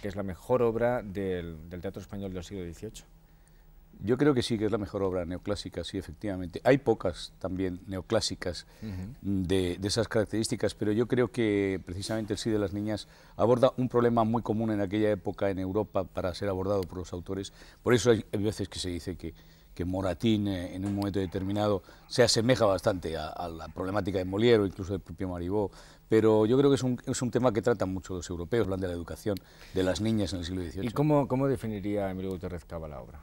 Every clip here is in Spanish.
que es la mejor obra del, teatro español del siglo XVIII. Yo creo que sí, que es la mejor obra neoclásica, sí, efectivamente. Hay pocas también neoclásicas de, de, esas características, pero yo creo que precisamente el sí de las niñas aborda un problema muy común en aquella época en Europa para ser abordado por los autores. Por eso hay veces que se dice que que Moratín en un momento determinado se asemeja bastante a, la problemática de Moliero, incluso del propio Maribó, pero yo creo que es un, tema que tratan mucho los europeos, hablan de la educación de las niñas en el siglo XVIII. ¿Y cómo, definiría Emilio Gutiérrez Cava la obra?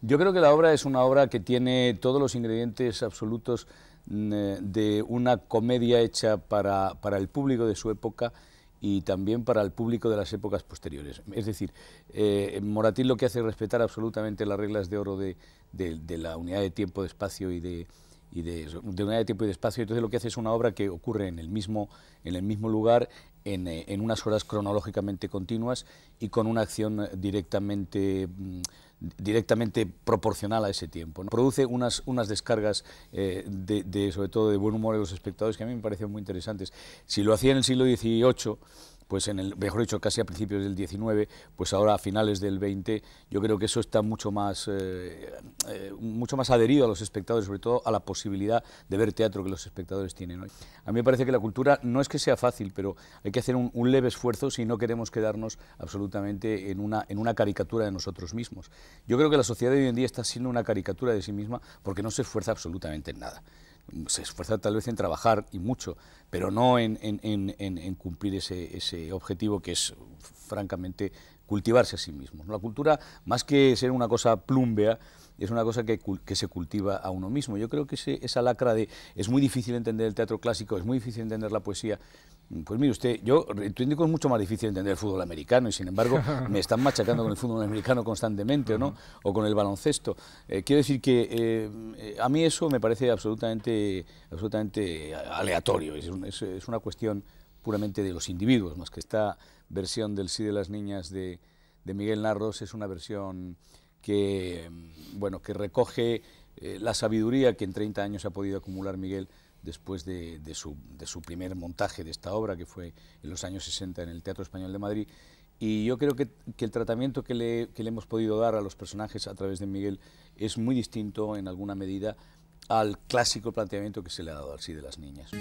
Yo creo que la obra es una obra que tiene todos los ingredientes absolutos mm, eh, de una comedia hecha para, para el público de su época y también para el público de las épocas posteriores. Es decir, eh, Moratín lo que hace es respetar absolutamente las reglas de oro de, la unidad de tiempo, de espacio y de, y de, unidad de tiempo y de espacio. Entonces lo que hace es una obra que ocurre en el mismo, en el mismo lugar, en, eh, unas horas cronológicamente continuas y con una acción directamente... Mm, directamente proporcional a ese tiempo. Produce unas, unas descargas, eh, de, de, sobre todo de buen humor de los espectadores, que a mí me parecen muy interesantes. Si lo hacía en el siglo XVIII, pues en el, mejor dicho, casi a principios del 19, pues ahora a finales del 20, yo creo que eso está mucho más, eh, eh, mucho más adherido a los espectadores, sobre todo a la posibilidad de ver teatro que los espectadores tienen hoy. A mí me parece que la cultura no es que sea fácil, pero hay que hacer un, leve esfuerzo si no queremos quedarnos absolutamente en una, en una caricatura de nosotros mismos. Yo creo que la sociedad de hoy en día está siendo una caricatura de sí misma porque no se esfuerza absolutamente en nada se esfuerza tal vez en trabajar y mucho, pero no en, cumplir ese, objetivo que es, francamente, cultivarse a sí mismo. La cultura, más que ser una cosa plúmbea, es una cosa que, se cultiva a uno mismo. Yo creo que esa lacra de es muy difícil entender el teatro clásico, es muy difícil entender la poesía, pues mire usted, yo que es mucho más difícil entender el fútbol americano y sin embargo me están machacando con el fútbol americano constantemente, ¿o ¿no? O con el baloncesto. Eh, quiero decir que eh, eh, a mí eso me parece absolutamente, absolutamente aleatorio. Es, una cuestión puramente de los individuos, más que esta versión del sí de las niñas de, de Miguel Narros es una versión que, bueno, que recoge la sabiduría que en 30 años ha podido acumular Miguel después de, su, primer montaje de esta obra, que fue en los años 60 en el Teatro Español de Madrid. Y yo creo que, el tratamiento que le, que le, hemos podido dar a los personajes a través de Miguel es muy distinto en alguna medida al clásico planteamiento que se le ha dado al sí de las niñas.